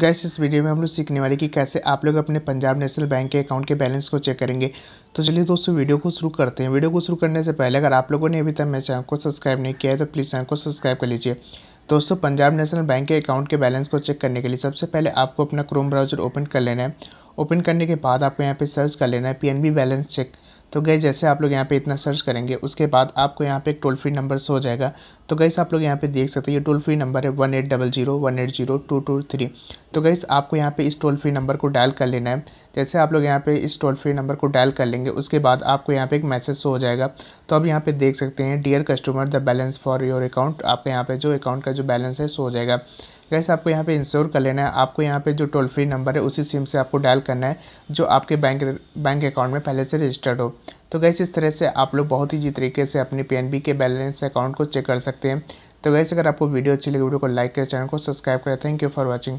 gas इस video में हम लोग सीखने वाले कि कैसे आप लोग अपने पंजाब नेशनल बैंक के अकाउंट के बैलेंस को चेक करेंगे तो चलिए दोस्तों वीडियो को शुरू करते हैं वीडियो को शुरू करने से पहले अगर आप लोगों ने अभी तक मेरे चैनल को सब्सक्राइब नहीं किया है तो प्लीज़ चैनल को सब्सक्राइब कर लीजिए दोस्तों पंजाब नेशनल बैंक के अकाउंट के बैलेंस को चेक करने के लिए सबसे पहले आपको अपना क्रोम ब्राउजर ओपन कर लेना है ओपन करने के बाद आपको यहाँ पर सर्च कर लेना है पी बैलेंस चेक तो गए जैसे आप लोग यहाँ पे इतना सर्च करेंगे उसके बाद आपको यहाँ पे एक टोल फ्री नंबर शो हो जाएगा तो गैस आप लोग यहाँ पे देख सकते हैं ये टोल फ्री नंबर है one eight double zero one eight zero two two three तो गैस आपको यहाँ पे इस टोल फ्री नंबर को डायल कर लेना है जैसे आप लोग यहाँ पे इस टोल फ्री नंबर को डायल कर लेंगे उसके बाद आपको यहाँ पे एक मैसेज शो हो जाएगा तो आप यहाँ पे देख सकते हैं dear customer the balance for your account आपके यहाँ पे जो अकाउंट का जो बैलेंस है सो हो जाएगा गैस आपको यहाँ पे इंश्योर कर लेना है आपको यहाँ पे जो टोल फ्री नंबर है उसी सिम से आपको डायल करना है जो आपके बैंक बैंक अकाउंट में पहले से रजिस्टर्ड हो तो गैस इस तरह से आप लोग बहुत ही तरीके से अपने पी के बैलेंस अकाउंट को चेक कर सकते हैं तो गैस अगर आपको वीडियो अच्छी लगी वीडियो को लाइक करें चैनल को सब्सक्राइब करें थैंक यू फॉर वॉचिंग